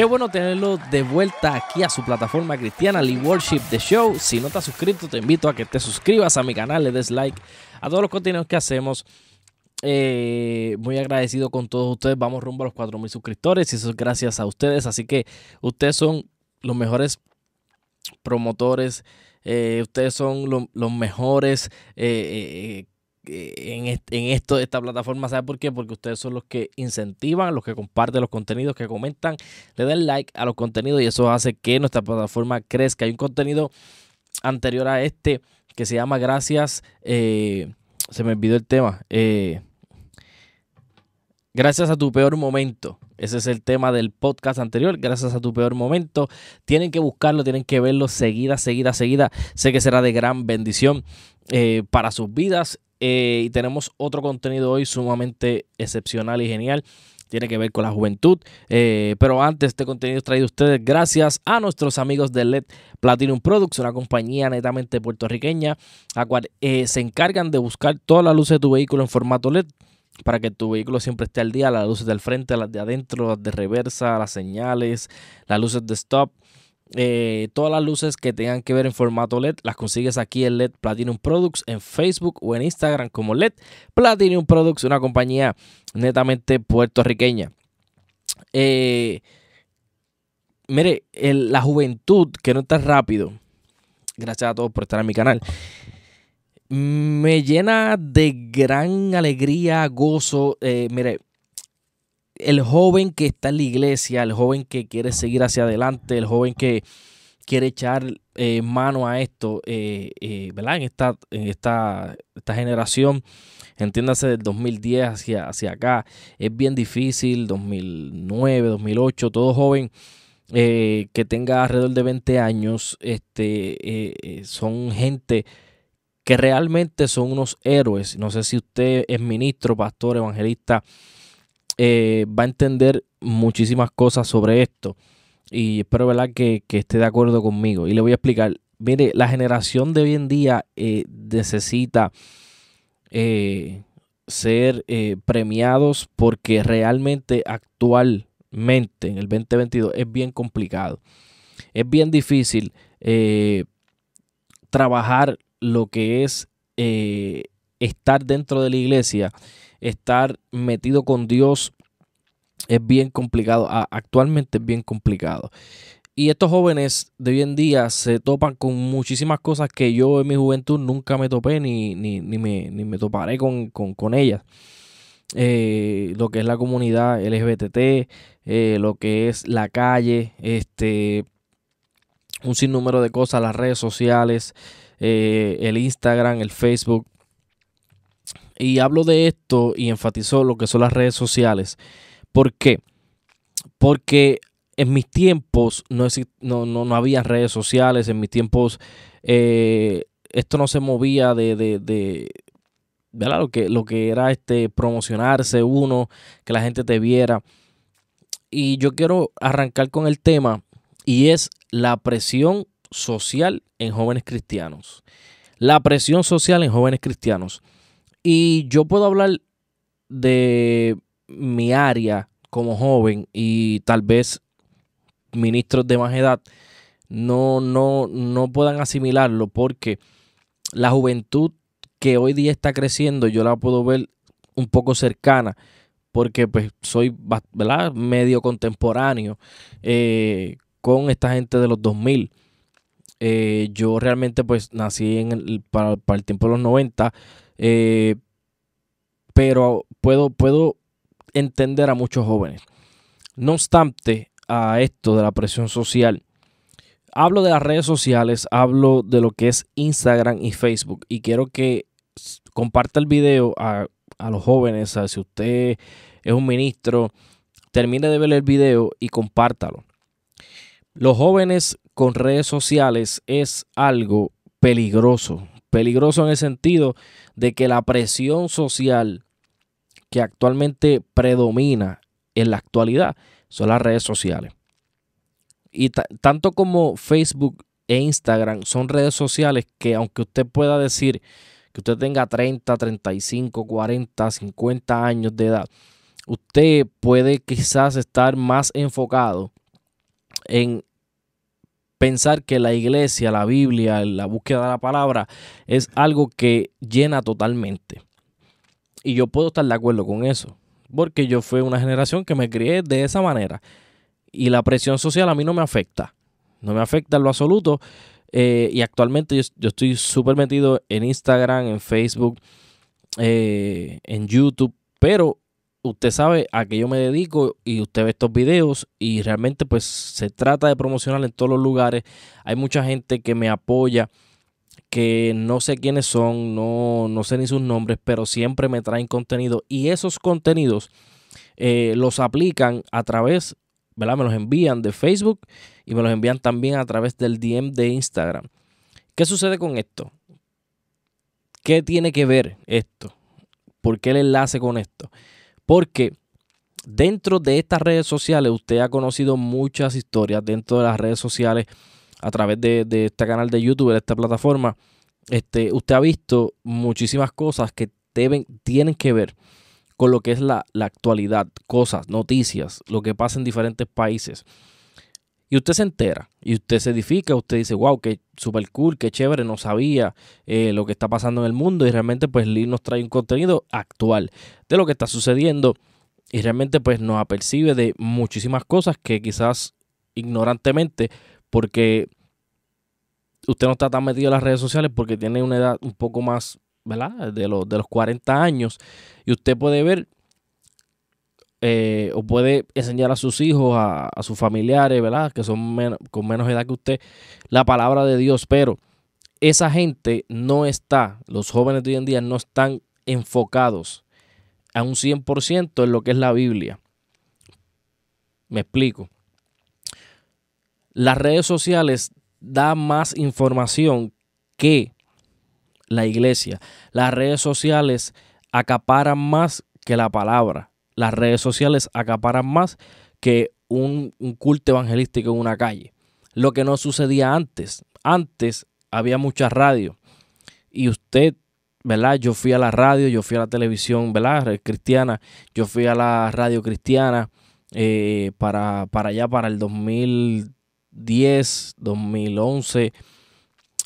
Qué bueno tenerlo de vuelta aquí a su plataforma cristiana, Lee Worship The Show. Si no te has suscrito, te invito a que te suscribas a mi canal, le des like a todos los contenidos que hacemos. Eh, muy agradecido con todos ustedes. Vamos rumbo a los 4.000 suscriptores y eso es gracias a ustedes. Así que ustedes son los mejores promotores, eh, ustedes son los mejores eh, eh eh, en, en esto esta plataforma. ¿Sabe por qué? Porque ustedes son los que incentivan, los que comparten los contenidos, que comentan, le dan like a los contenidos y eso hace que nuestra plataforma crezca. Hay un contenido anterior a este que se llama Gracias. Eh, se me olvidó el tema. Eh, Gracias a tu peor momento. Ese es el tema del podcast anterior. Gracias a tu peor momento. Tienen que buscarlo, tienen que verlo seguida, seguida, seguida. Sé que será de gran bendición para sus vidas eh, y tenemos otro contenido hoy sumamente excepcional y genial. Tiene que ver con la juventud. Eh, pero antes, este contenido es traído a ustedes gracias a nuestros amigos de LED Platinum Products, una compañía netamente puertorriqueña, a cual eh, se encargan de buscar todas las luces de tu vehículo en formato LED para que tu vehículo siempre esté al día, las luces del frente, las de adentro, las de reversa, las señales, las luces de stop. Eh, todas las luces que tengan que ver en formato LED las consigues aquí en LED Platinum Products en Facebook o en Instagram como LED Platinum Products, una compañía netamente puertorriqueña. Eh, mire, la juventud que no está rápido, gracias a todos por estar en mi canal, me llena de gran alegría, gozo. Eh, mire, el joven que está en la iglesia, el joven que quiere seguir hacia adelante, el joven que quiere echar eh, mano a esto, eh, eh, ¿verdad? En esta, en esta, generación, entiéndase del 2010 hacia, hacia acá, es bien difícil, 2009, 2008, todo joven eh, que tenga alrededor de 20 años, este, son gente que realmente son unos héroes. No sé si usted es ministro, pastor, evangelista, eh, va a entender muchísimas cosas sobre esto. Y espero ¿verdad? Que, esté de acuerdo conmigo. Y le voy a explicar. Mire, la generación de hoy en día eh, necesita eh, ser premiados porque realmente actualmente, en el 2022, es bien complicado. Es bien difícil trabajar lo que es estar dentro de la iglesia estar metido con Dios es bien complicado, actualmente es bien complicado. Y estos jóvenes de hoy en día se topan con muchísimas cosas que yo en mi juventud nunca me topé ni, ni, me, toparé con, ellas. Eh, lo que es la comunidad LGBT, eh, lo que es la calle, este, un sinnúmero de cosas, las redes sociales, eh, el Instagram, el Facebook, y hablo de esto y enfatizo lo que son las redes sociales. ¿Por qué? Porque en mis tiempos no, no, había redes sociales, en mis tiempos eh, esto no se movía de, Lo, que, lo que era este promocionarse uno, que la gente te viera. Y yo quiero arrancar con el tema y es la presión social en jóvenes cristianos. La presión social en jóvenes cristianos. Y yo puedo hablar de mi área como joven y tal vez ministros de más edad no, no, no puedan asimilarlo porque la juventud que hoy día está creciendo yo la puedo ver un poco cercana porque pues soy medio contemporáneo eh, con esta gente de los 2000. Eh, yo realmente pues nací en para, para el tiempo de los 90 eh, pero puedo, puedo entender a muchos jóvenes. No obstante a esto de la presión social, hablo de las redes sociales, hablo de lo que es Instagram y Facebook y quiero que comparta el video a, los jóvenes, si usted es un ministro, termine de ver el video y compártalo. Los jóvenes con redes sociales es algo peligroso. Peligroso en el sentido de que la presión social que actualmente predomina en la actualidad son las redes sociales. Y tanto como Facebook e Instagram son redes sociales que aunque usted pueda decir que usted tenga 30, 35, 40, 50 años de edad, usted puede quizás estar más enfocado en pensar que la iglesia, la Biblia, la búsqueda de la palabra es algo que llena totalmente. Y yo puedo estar de acuerdo con eso, porque yo fui una generación que me crié de esa manera. Y la presión social a mí no me afecta, no me afecta en lo absoluto. Eh, y actualmente yo, estoy súper metido en Instagram, en Facebook, eh, en YouTube, pero usted sabe a qué yo me dedico y usted ve estos videos y realmente pues se trata de promocionar en todos los lugares. Hay mucha gente que me apoya, que no sé quiénes son, no, sé ni sus nombres, pero siempre me traen contenido y esos contenidos eh, los aplican a través, ¿verdad? Me los envían de Facebook y me los envían también a través del DM de Instagram. ¿Qué sucede con esto? ¿Qué tiene que ver esto? ¿Por qué el enlace con esto? Porque dentro de estas redes sociales, usted ha conocido muchas historias dentro de las redes sociales a través de, este canal de YouTube, de esta plataforma. Este, usted ha visto muchísimas cosas que deben, tienen que ver con lo que es la, la actualidad, cosas, noticias, lo que pasa en diferentes países. Y usted se entera y usted se edifica, usted dice, wow, qué super cool, qué chévere, no sabía eh, lo que está pasando en el mundo y realmente pues Lee nos trae un contenido actual de lo que está sucediendo y realmente pues nos apercibe de muchísimas cosas que quizás ignorantemente porque usted no está tan metido en las redes sociales porque tiene una edad un poco más, ¿verdad? De, de los 40 años y usted puede ver eh, o puede enseñar a sus hijos, a, sus familiares, ¿verdad? Que son con menos edad que usted, la palabra de Dios, pero esa gente no está, los jóvenes de hoy en día no están enfocados a un 100% en lo que es la Biblia. Me explico. Las redes sociales dan más información que la iglesia. Las redes sociales acaparan más que la palabra las redes sociales acaparan más que un, culto evangelístico en una calle. Lo que no sucedía antes. Antes había mucha radio y usted ¿verdad? Yo fui a la radio, yo fui a la televisión, ¿verdad? Cristiana, yo fui a la radio cristiana eh, para, allá, para el 2010, 2011,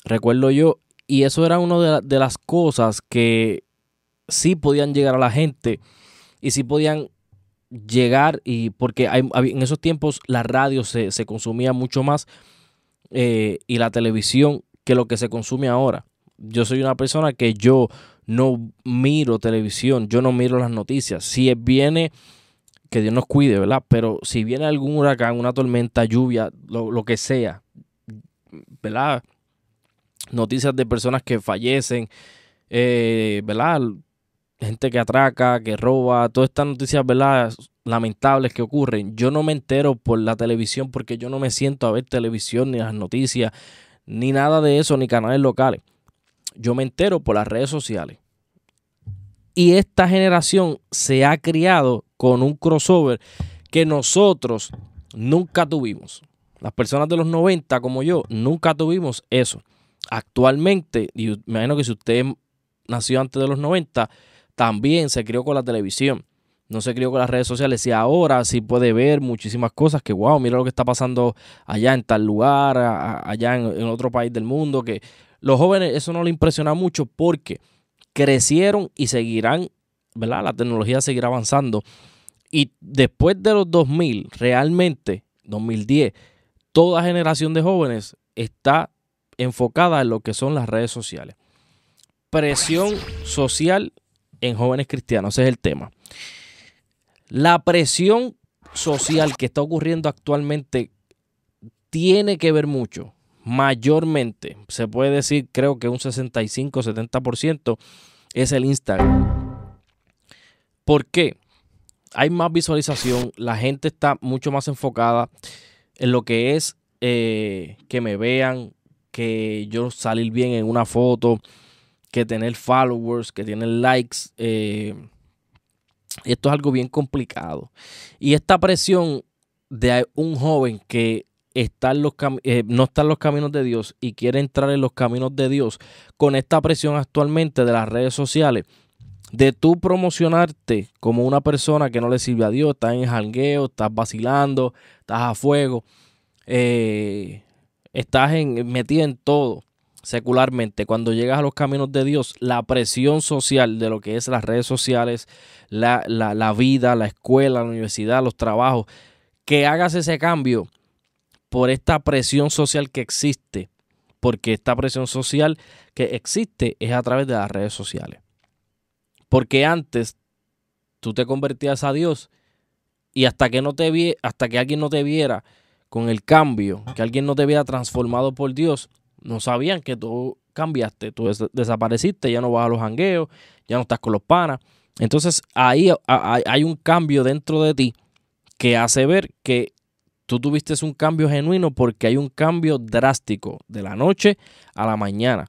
recuerdo yo, y eso era una de, de las cosas que sí podían llegar a la gente y si podían llegar y porque en esos tiempos la radio se, consumía mucho más eh, y la televisión que lo que se consume ahora. Yo soy una persona que yo no miro televisión, yo no miro las noticias. Si viene, que Dios nos cuide, ¿verdad? Pero si viene algún huracán, una tormenta, lluvia, lo, lo que sea, ¿verdad? Noticias de personas que fallecen, eh, ¿verdad? gente que atraca, que roba, todas estas noticias, ¿verdad? Lamentables que ocurren. Yo no me entero por la televisión porque yo no me siento a ver televisión, ni las noticias, ni nada de eso, ni canales locales. Yo me entero por las redes sociales. Y esta generación se ha criado con un crossover que nosotros nunca tuvimos. Las personas de los 90, como yo, nunca tuvimos eso. Actualmente, y me imagino que si usted nació antes de los 90, también se crió con la televisión. No se crió con las redes sociales y ahora sí puede ver muchísimas cosas que, wow, mira lo que está pasando allá en tal lugar, allá en, otro país del mundo, que los jóvenes eso no le impresiona mucho porque crecieron y seguirán, ¿verdad? La tecnología seguirá avanzando. Y después de los 2000, realmente, 2010, toda generación de jóvenes está enfocada en lo que son las redes sociales. Presión social en jóvenes cristianos. Ese es el tema. La presión social que está ocurriendo actualmente tiene que ver mucho, mayormente, se puede decir, creo que un 65-70% es el Instagram. ¿Por qué? Hay más visualización, la gente está mucho más enfocada en lo que es eh, que me vean, que yo salir bien en una foto, que tener followers, que tener likes. Eh, esto es algo bien complicado. Y esta presión de un joven que está en los eh, no está en los caminos de Dios y quiere entrar en los caminos de Dios, con esta presión actualmente de las redes sociales, de tú promocionarte como una persona que no le sirve a Dios, estás en jangueo, estás vacilando, estás a fuego, eh, estás en, metido en todo secularmente, cuando llegas a los caminos de Dios, la presión social de lo que es las redes sociales, la, vida, la escuela, la universidad, los trabajos, que hagas ese cambio por esta presión social que existe, porque esta presión social que existe es a través de las redes sociales. Porque antes tú te convertías a Dios y hasta que no te vi, hasta que alguien no te viera con el cambio, que alguien no te viera transformado por Dios, no sabían que tú cambiaste, tú desapareciste, ya no vas a los jangueos, ya no estás con los panas. Entonces ahí hay un cambio dentro de ti que hace ver que tú tuviste un cambio genuino porque hay un cambio drástico de la noche a la mañana.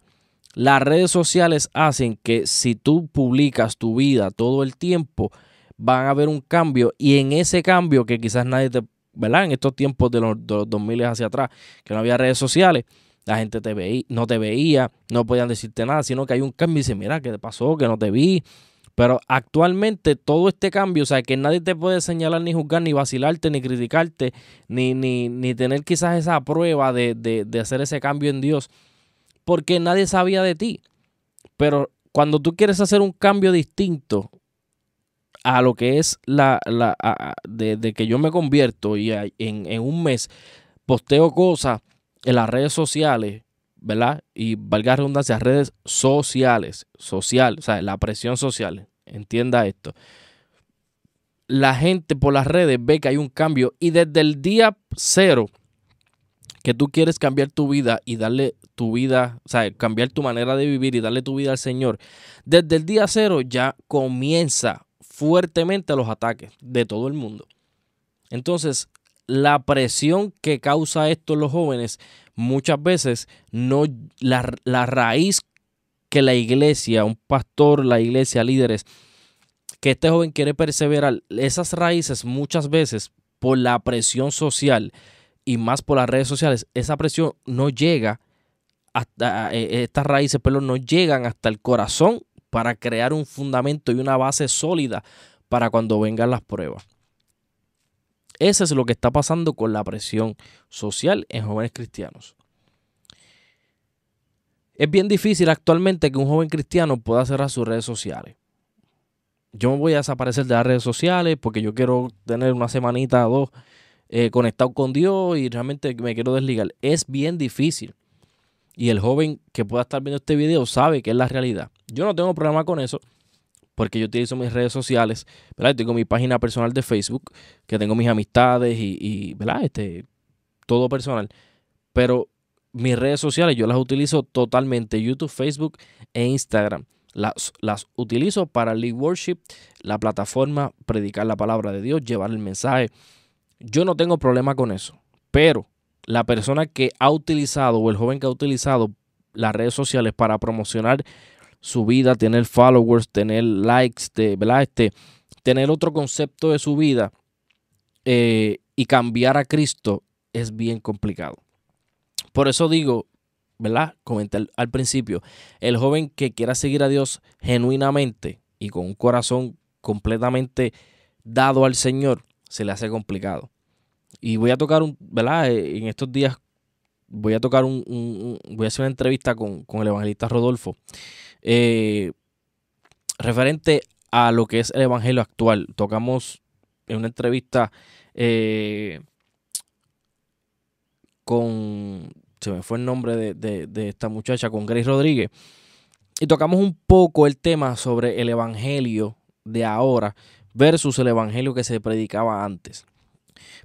Las redes sociales hacen que si tú publicas tu vida todo el tiempo, van a haber un cambio y en ese cambio que quizás nadie te, ¿verdad? En estos tiempos de los, de los hacia atrás, que no había redes sociales, la gente te veía, no te veía, no podían decirte nada, sino que hay un cambio y dice, mira, ¿qué te pasó? Que no te vi. Pero actualmente todo este cambio, o sea, que nadie te puede señalar, ni juzgar, ni vacilarte, ni criticarte, ni, ni, tener quizás esa prueba de, hacer ese cambio en Dios, porque nadie sabía de ti. Pero cuando tú quieres hacer un cambio distinto a lo que es la, de, que yo me convierto y en, en un mes posteo cosas en las redes sociales, ¿verdad? Y valga la redundancia, redes sociales, social, o sea, la presión social, entienda esto. La gente por las redes ve que hay un cambio y desde el día cero que tú quieres cambiar tu vida y darle tu vida, o sea, cambiar tu manera de vivir y darle tu vida al Señor, desde el día cero ya comienza fuertemente los ataques de todo el mundo. Entonces, la presión que causa esto en los jóvenes muchas veces no la, raíz que la iglesia, un pastor, la iglesia, líderes, que este joven quiere perseverar, esas raíces muchas veces por la presión social y más por las redes sociales, esa presión no llega hasta e, estas raíces, pero no llegan hasta el corazón para crear un fundamento y una base sólida para cuando vengan las pruebas. Eso es lo que está pasando con la presión social en jóvenes cristianos. Es bien difícil actualmente que un joven cristiano pueda cerrar sus redes sociales. Yo me voy a desaparecer de las redes sociales porque yo quiero tener una semanita o dos eh, conectado con Dios y realmente me quiero desligar. Es bien difícil. Y el joven que pueda estar viendo este video sabe que es la realidad. Yo no tengo problema con eso porque yo utilizo mis redes sociales, ¿verdad? tengo mi página personal de Facebook, que tengo mis amistades y, ¿verdad? Este, todo personal. Pero mis redes sociales yo las utilizo totalmente, YouTube, Facebook e Instagram. Las, las utilizo para Lead Worship, la plataforma, predicar la palabra de Dios, llevar el mensaje. Yo no tengo problema con eso, pero la persona que ha utilizado o el joven que ha utilizado las redes sociales para promocionar su vida, tener followers, tener likes, ¿verdad? Este, tener otro concepto de su vida eh, y cambiar a Cristo es bien complicado. Por eso digo, ¿verdad? Comenté al, principio, el joven que quiera seguir a Dios genuinamente y con un corazón completamente dado al Señor, se le hace complicado. Y voy a tocar, un, ¿verdad? Eh, en estos días voy a tocar un, voy a hacer una entrevista con, el evangelista Rodolfo eh, referente a lo que es el evangelio actual. Tocamos en una entrevista eh, con, se me fue el nombre de, esta muchacha, con Grace Rodríguez, y tocamos un poco el tema sobre el evangelio de ahora versus el evangelio que se predicaba antes.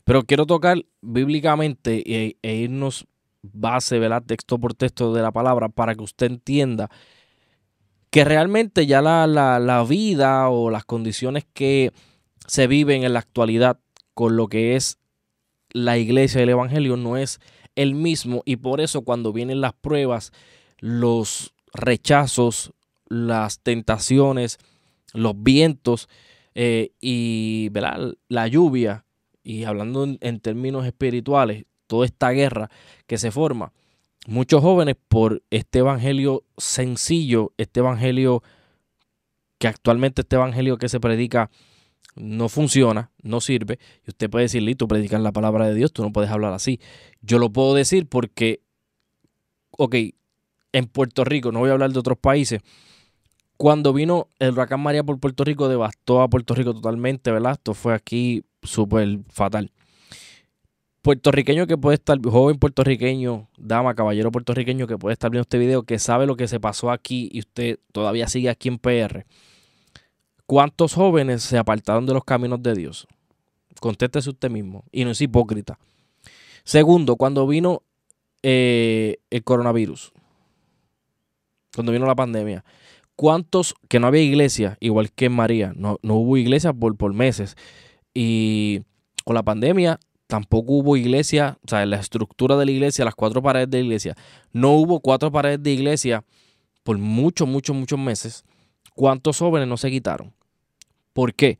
Pero quiero tocar bíblicamente eh, e, irnos base, ¿verdad? Texto por texto de la palabra para que usted entienda que realmente ya la, la, vida o las condiciones que se viven en la actualidad con lo que es la iglesia y el evangelio no es el mismo y por eso cuando vienen las pruebas, los rechazos, las tentaciones, los vientos eh, y ¿verdad? la lluvia, y hablando en, términos espirituales, toda esta guerra que se forma, muchos jóvenes por este evangelio sencillo, este evangelio que actualmente este evangelio que se predica no funciona, no sirve. Y usted puede decir, listo, predicas la palabra de Dios, tú no puedes hablar así. Yo lo puedo decir porque, ok, en Puerto Rico, no voy a hablar de otros países, cuando vino el huracán María por Puerto Rico, devastó a Puerto Rico totalmente, ¿verdad? Esto fue aquí súper fatal puertorriqueño que puede estar, joven puertorriqueño, dama, caballero puertorriqueño que puede estar viendo este video, que sabe lo que se pasó aquí y usted todavía sigue aquí en PR. ¿Cuántos jóvenes se apartaron de los caminos de Dios? Contéstese usted mismo y no es hipócrita. Segundo, cuando vino eh, el coronavirus, cuando vino la pandemia, ¿cuántos que no había iglesia, igual que en María, no, hubo iglesia por, por meses? Y con la pandemia tampoco hubo iglesia, o sea, la estructura de la iglesia, las cuatro paredes de la iglesia. No hubo cuatro paredes de iglesia por muchos, muchos, muchos meses. ¿Cuántos jóvenes no se quitaron? ¿Por qué?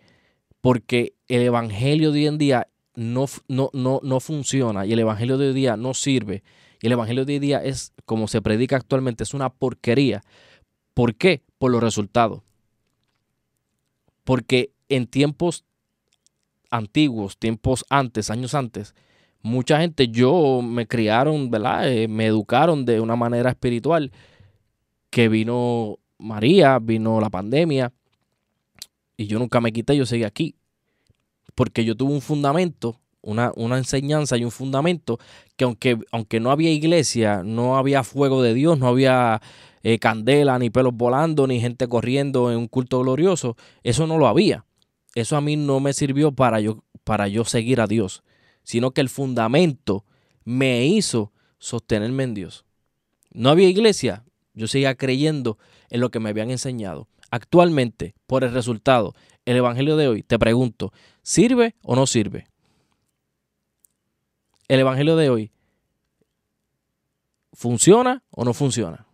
Porque el evangelio de hoy en día no, no, no, funciona y el evangelio de hoy en día no sirve. Y el evangelio de hoy en día es, como se predica actualmente, es una porquería. ¿Por qué? Por los resultados. Porque en tiempos antiguos, tiempos antes, años antes, mucha gente, yo me criaron, ¿verdad? Eh, me educaron de una manera espiritual que vino María, vino la pandemia y yo nunca me quité, yo seguí aquí. Porque yo tuve un fundamento, una, enseñanza y un fundamento que aunque, aunque no había iglesia, no había fuego de Dios, no había eh, candela, ni pelos volando, ni gente corriendo en un culto glorioso, eso no lo había eso a mí no me sirvió para yo, para yo seguir a Dios, sino que el fundamento me hizo sostenerme en Dios. No había iglesia, yo seguía creyendo en lo que me habían enseñado. Actualmente, por el resultado, el Evangelio de hoy, te pregunto, ¿sirve o no sirve? El Evangelio de hoy, ¿funciona o no funciona?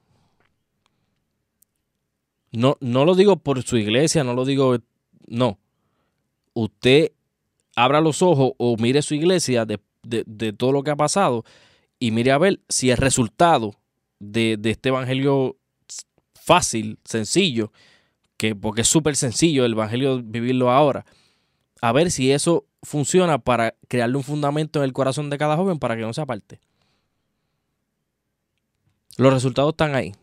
No, no lo digo por su iglesia, no lo digo, no, usted abra los ojos o mire su iglesia de, todo lo que ha pasado y mire a ver si el resultado de, de este evangelio fácil, sencillo, que, porque es súper sencillo el evangelio vivirlo ahora, a ver si eso funciona para crearle un fundamento en el corazón de cada joven para que no se aparte. Los resultados están ahí.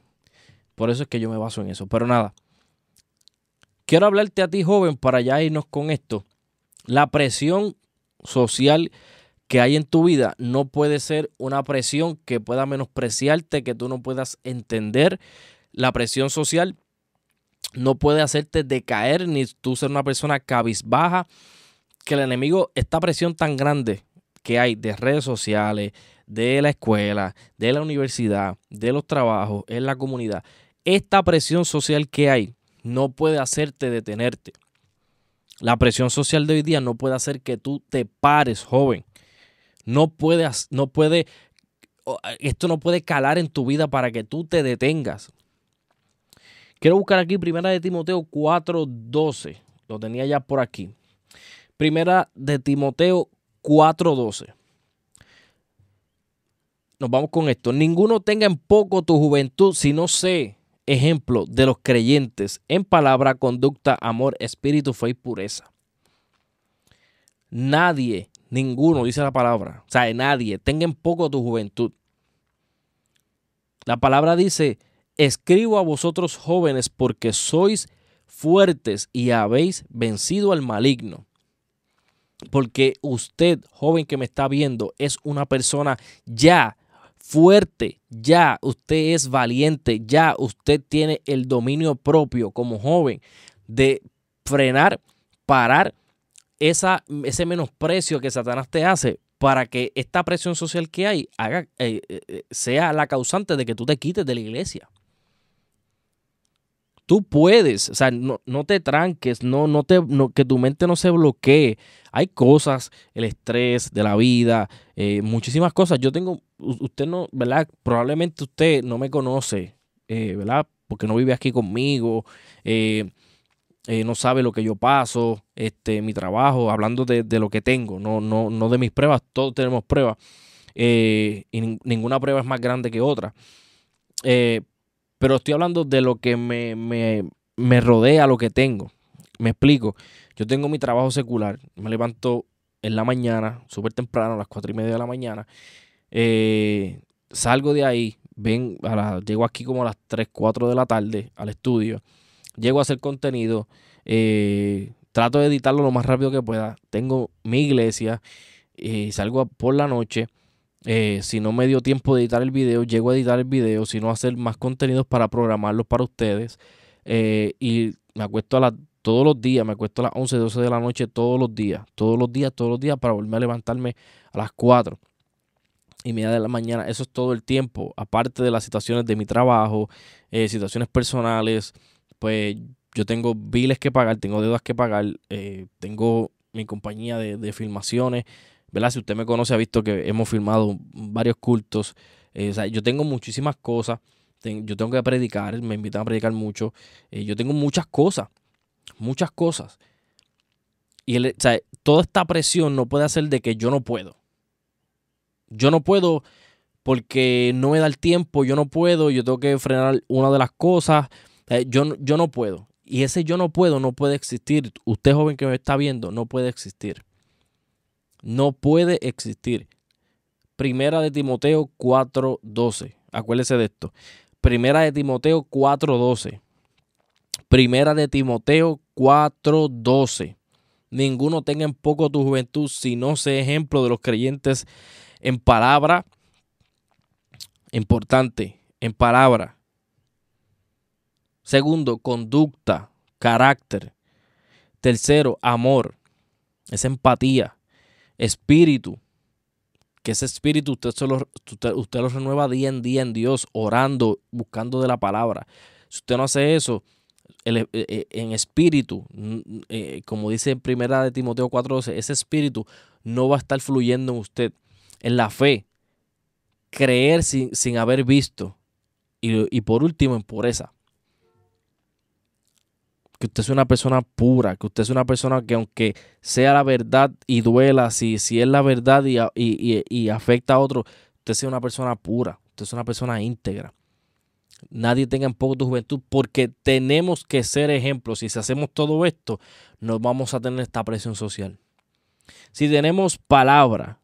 Por eso es que yo me baso en eso. Pero nada, Quiero hablarte a ti, joven, para ya irnos con esto. La presión social que hay en tu vida no puede ser una presión que pueda menospreciarte, que tú no puedas entender. La presión social no puede hacerte decaer ni tú ser una persona cabizbaja. Que el enemigo, esta presión tan grande que hay de redes sociales, de la escuela, de la universidad, de los trabajos, en la comunidad, esta presión social que hay no puede hacerte detenerte. La presión social de hoy día no puede hacer que tú te pares, joven. No puede, no puede, esto no puede calar en tu vida para que tú te detengas. Quiero buscar aquí Primera de Timoteo 4.12. Lo tenía ya por aquí. Primera de Timoteo 4.12. Nos vamos con esto. Ninguno tenga en poco tu juventud, si no sé ejemplo de los creyentes en palabra, conducta, amor, espíritu, fe y pureza. Nadie, ninguno, dice la palabra, o sea, nadie, tengan poco tu juventud. La palabra dice, escribo a vosotros jóvenes porque sois fuertes y habéis vencido al maligno. Porque usted, joven que me está viendo, es una persona ya fuerte, ya usted es valiente, ya usted tiene el dominio propio como joven de frenar, parar esa, ese menosprecio que Satanás te hace para que esta presión social que hay haga, eh, eh, eh, sea la causante de que tú te quites de la iglesia. Tú puedes, o sea, no, te tranques, no, no te, que tu mente no se bloquee. Hay cosas, el estrés de la vida, muchísimas cosas. Yo tengo usted no, ¿verdad? Probablemente usted no me conoce, eh, ¿verdad? Porque no vive aquí conmigo, eh, eh, no sabe lo que yo paso, este, mi trabajo, hablando de, lo que tengo, no, no, no de mis pruebas, todos tenemos pruebas, y ninguna prueba es más grande que otra. pero estoy hablando de lo que me, me rodea, lo que tengo. Me explico, yo tengo mi trabajo secular, me levanto en la mañana, súper temprano, a las cuatro y media de la mañana, eh, salgo de ahí, ven a llego aquí como a las 3, 4 de la tarde al estudio, llego a hacer contenido, eh, trato de editarlo lo más rápido que pueda, tengo mi iglesia, y eh, salgo por la noche, si no me dio tiempo de editar el video, llego a editar el video, si no hacer más contenidos para programarlos para ustedes, y me acuesto a Todos los días, me acuesto a las 11, 12 de la noche, todos los días, todos los días, todos los días, para volver a levantarme a las 4 y media de la mañana. Eso es todo el tiempo. Aparte de las situaciones de mi trabajo, eh, situaciones personales, pues yo tengo biles que pagar, tengo deudas que pagar, eh, tengo mi compañía de, filmaciones, ¿verdad? Si usted me conoce ha visto que hemos filmado varios cultos. Eh, o sea, yo tengo muchísimas cosas. yo tengo que predicar, me invitan a predicar mucho. yo tengo muchas cosas, muchas cosas. Y toda esta presión no puede hacer de que yo no puedo yo no puedo porque no me da el tiempo, yo no puedo, yo tengo que frenar una de las cosas, eh, yo, yo no puedo. Y ese yo no puedo no puede existir. Usted joven que me está viendo, no puede existir. No puede existir. Primera de Timoteo 4.12. Acuérdese de esto. Primera de Timoteo 4.12. Primera de Timoteo 4.12. Ninguno tenga en poco tu juventud si no sé ejemplo de los creyentes en palabra, importante, en palabra. Segundo, conducta, carácter. Tercero, amor, es empatía, espíritu, que ese espíritu usted, usted, lo renueva día en día en Dios, orando, buscando de la palabra. Si usted no hace eso, eh, eh, en espíritu, eh, como dice en primera de Timoteo 4.12, ese espíritu no va a estar fluyendo en usted en la fe, creer sin, haber visto y, por último en pureza que usted es una persona pura, que usted es una persona que aunque sea la verdad y duela, si, si es la verdad y, afecta a otro, usted sea una persona pura, usted es una persona íntegra. Nadie tenga en poco tu juventud porque tenemos que ser ejemplos. Y si hacemos todo esto, no vamos a tener esta presión social. Si tenemos palabra,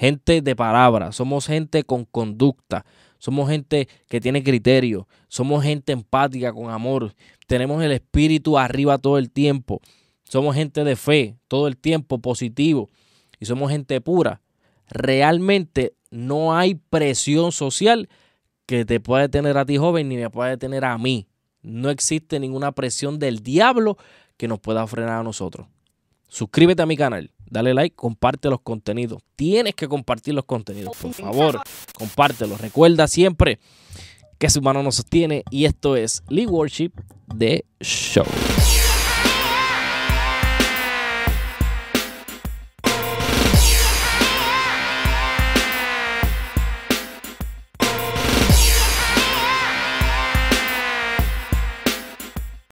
gente de palabra, somos gente con conducta, somos gente que tiene criterio, somos gente empática, con amor, tenemos el espíritu arriba todo el tiempo, somos gente de fe todo el tiempo, positivo, y somos gente pura. Realmente no hay presión social que te pueda detener a ti joven ni me pueda detener a mí. No existe ninguna presión del diablo que nos pueda frenar a nosotros. Suscríbete a mi canal dale like, comparte los contenidos. Tienes que compartir los contenidos, por favor, compártelos. Recuerda siempre que su mano nos sostiene y esto es Lee Worship de Show.